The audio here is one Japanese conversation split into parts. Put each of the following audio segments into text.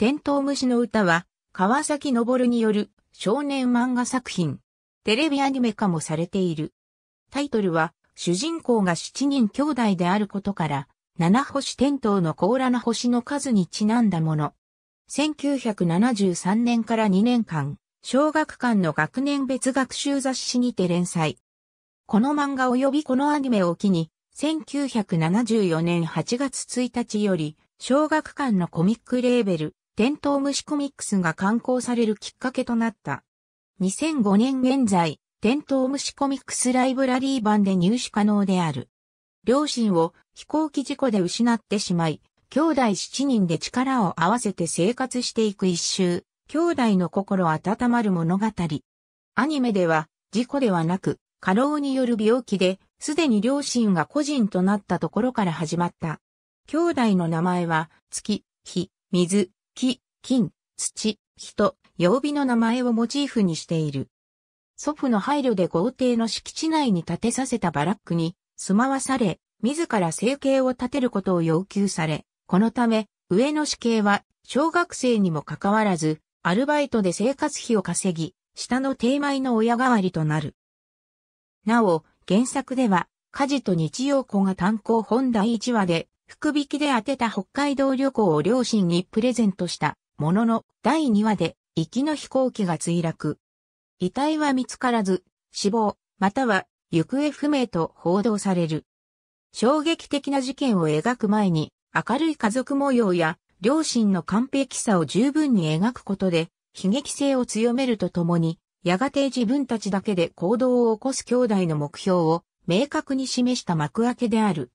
天灯虫の歌は、川崎昇による少年漫画作品。テレビアニメ化もされている。タイトルは、主人公が7人兄弟であることから、七星天灯の甲羅の星の数にちなんだもの。1973年から2年間、小学館の学年別学習雑誌にて連載。この漫画及びこのアニメを機に、1974年8月1日より、小学館のコミックレーベル、テントウムシコミックスが刊行されるきっかけとなった。2005年現在、テントウムシコミックスライブラリー版で入手可能である。両親を飛行機事故で失ってしまい、兄弟7人で力を合わせて生活していく一周、兄弟の心温まる物語。アニメでは、事故ではなく、過労による病気で、すでに両親が個人となったところから始まった。兄弟の名前は、月、日、水、木、金、土、人、曜日の名前をモチーフにしている。祖父の配慮で豪邸の敷地内に建てさせたバラックに住まわされ、自ら生計を立てることを要求され、このため、上野死刑は、小学生にもかかわらず、アルバイトで生活費を稼ぎ、下の定米の親代わりとなる。なお、原作では、家事と日曜子が単行本第1話で、福引きで当てた北海道旅行を両親にプレゼントしたものの第2話で行きの飛行機が墜落。遺体は見つからず、死亡、または行方不明と報道される。衝撃的な事件を描く前に、明るい家族模様や両親の完璧さを十分に描くことで、悲劇性を強めるとともに、やがて自分たちだけで行動を起こす兄弟の目標を明確に示した幕開けである。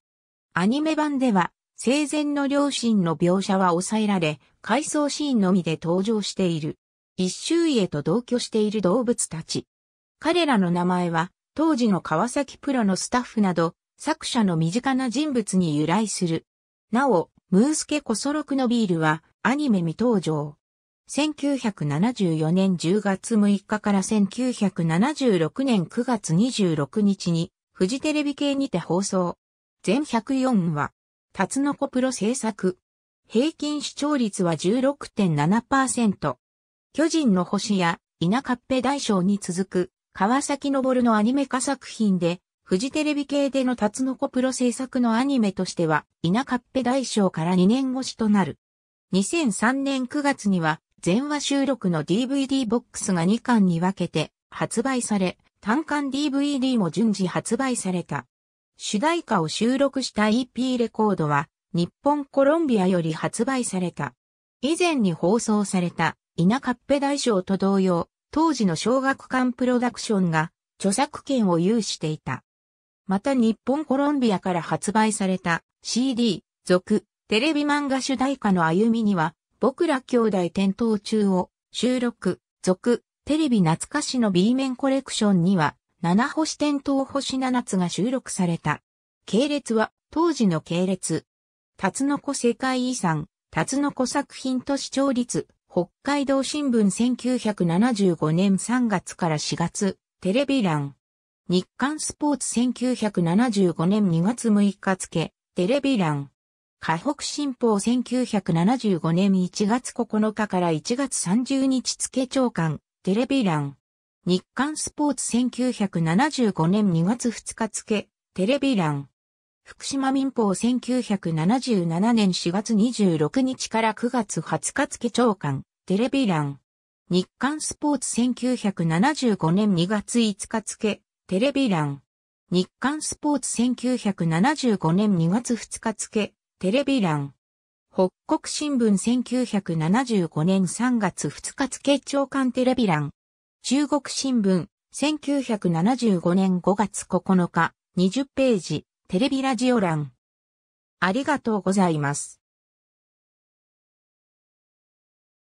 アニメ版では、生前の両親の描写は抑えられ、回想シーンのみで登場している。一周家と同居している動物たち。彼らの名前は、当時の川崎プロのスタッフなど、作者の身近な人物に由来する。なお、ムースケコソロクのビールは、アニメ未登場。1974年10月6日から1976年9月26日に、フジテレビ系にて放送。全104話、タツノコプロ制作。平均視聴率は16.7%。巨人の星や稲カッペ大賞に続く川崎昇のアニメ化作品で、フジテレビ系でのタツノコプロ制作のアニメとしては、稲カッペ大賞から2年越しとなる。2003年9月には、全話収録の DVD ボックスが2巻に分けて発売され、単巻 DVD も順次発売された。主題歌を収録した EP レコードは、日本コロンビアより発売された。以前に放送された、稲カッペ大賞と同様、当時の小学館プロダクションが、著作権を有していた。また日本コロンビアから発売された CD、続、テレビ漫画主題歌の歩みには、僕ら兄弟転倒中を収録、続、テレビ懐かしの B 面コレクションには、七星天灯星七つが収録された。系列は当時の系列。タツノコ世界遺産、タツノコ作品と視聴率、北海道新聞1975年3月から4月、テレビ欄。日刊スポーツ1975年2月6日付、テレビ欄。河北新報1975年1月9日から1月30日付長官、テレビ欄。日刊スポーツ1975年2月2日付、テレビ欄。福島民報1977年4月26日から9月20日付長官、テレビ欄。日刊スポーツ1975年2月5日付、テレビ欄。日刊スポーツ1975年2月2日付、テレビ欄。北国新聞1975年3月2日付長官テレビ欄。中国新聞、1975年5月9日、20ページ、テレビラジオ欄。ありがとうございます。